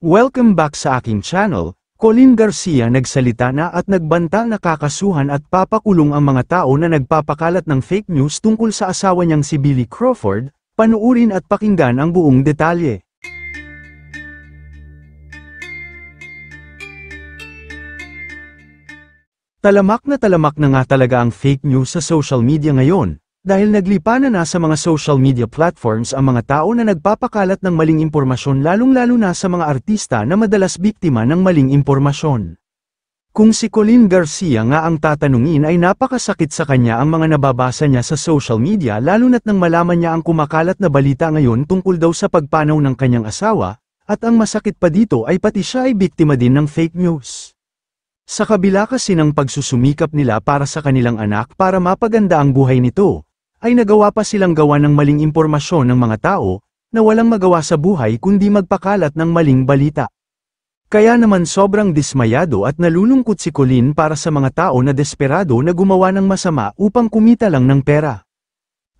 Welcome back sa aking channel, Colin Garcia nagsalita na at nagbanta na kakasuhan at papakulong ang mga tao na nagpapakalat ng fake news tungkol sa asawa niyang si Billy Crawford, panuurin at pakinggan ang buong detalye. Talamak na talamak na nga talaga ang fake news sa social media ngayon, dahil naglipa na nasa mga social media platforms ang mga tao na nagpapakalat ng maling impormasyon lalong-lalo na sa mga artista na madalas biktima ng maling impormasyon. Kung si Colin Garcia nga ang tatanungin ay napakasakit sa kanya ang mga nababasa niya sa social media lalo na't nang malaman niya ang kumakalat na balita ngayon tungkol daw sa pagpanaw ng kanyang asawa, at ang masakit pa dito ay pati siya ay biktima din ng fake news. Sa kabila kasi ng pagsusumikap nila para sa kanilang anak para mapaganda ang buhay nito, ay nagawa pa silang gawa ng maling impormasyon ng mga tao na walang magawa sa buhay kundi magpakalat ng maling balita. Kaya naman sobrang dismayado at nalulungkot si Colin para sa mga tao na desperado na gumawa ng masama upang kumita lang ng pera.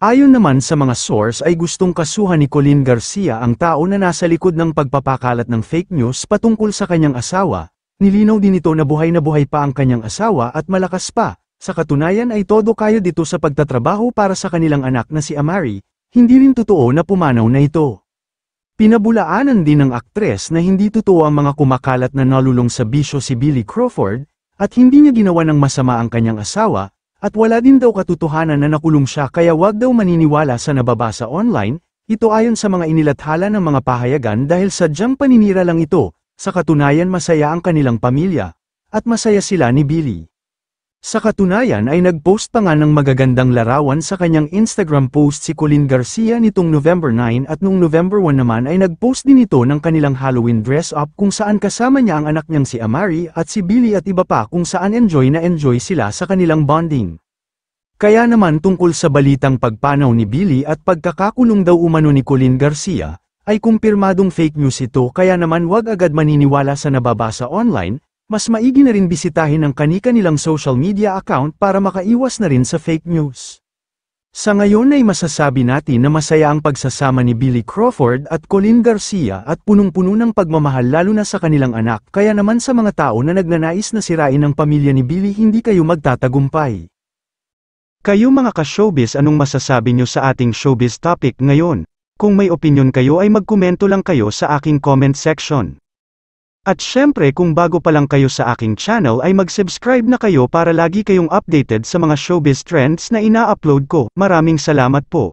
Ayon naman sa mga source ay gustong kasuhan ni Colin Garcia ang tao na nasa likod ng pagpapakalat ng fake news patungkol sa kanyang asawa, nilinaw din ito na buhay na buhay pa ang kanyang asawa at malakas pa, sa katunayan ay todo kayo dito sa pagtatrabaho para sa kanilang anak na si Amari, hindi rin totoo na pumanaw na ito. Pinabulaanan din ng aktres na hindi totoo ang mga kumakalat na nalulong sa bisyo si Billy Crawford, at hindi niya ginawa ng masama ang kanyang asawa, at wala din daw katotohanan na nakulong siya kaya wag daw maniniwala sa nababasa online, ito ayon sa mga inilathala ng mga pahayagan dahil sadyang paninira lang ito, sa katunayan masaya ang kanilang pamilya, at masaya sila ni Billy. Sa katunayan ay nagpost pa nga ng magagandang larawan sa kanyang Instagram post si Colin Garcia nitong November 9 at noong November 1 naman ay nagpost din ito ng kanilang Halloween dress up kung saan kasama niya ang anak niyang si Amari at si Billy at iba pa kung saan enjoy na enjoy sila sa kanilang bonding. Kaya naman tungkol sa balitang pagpanaw ni Billy at pagkakakulong daw umano ni Colin Garcia, ay kumpirmadong fake news ito kaya naman wag agad maniniwala sa nababasa online, mas maigi na rin bisitahin ang kanika nilang social media account para makaiwas na rin sa fake news. Sa ngayon ay masasabi natin na masaya ang pagsasama ni Billy Crawford at Colin Garcia at punong-puno ng pagmamahal lalo na sa kanilang anak kaya naman sa mga tao na nagnanais na sirain ang pamilya ni Billy hindi kayo magtatagumpay. Kayo mga ka-showbiz anong masasabi nyo sa ating showbiz topic ngayon? Kung may opinion kayo ay magkomento lang kayo sa aking comment section. At syempre kung bago pa lang kayo sa aking channel ay mag-subscribe na kayo para lagi kayong updated sa mga showbiz trends na ina-upload ko. Maraming salamat po.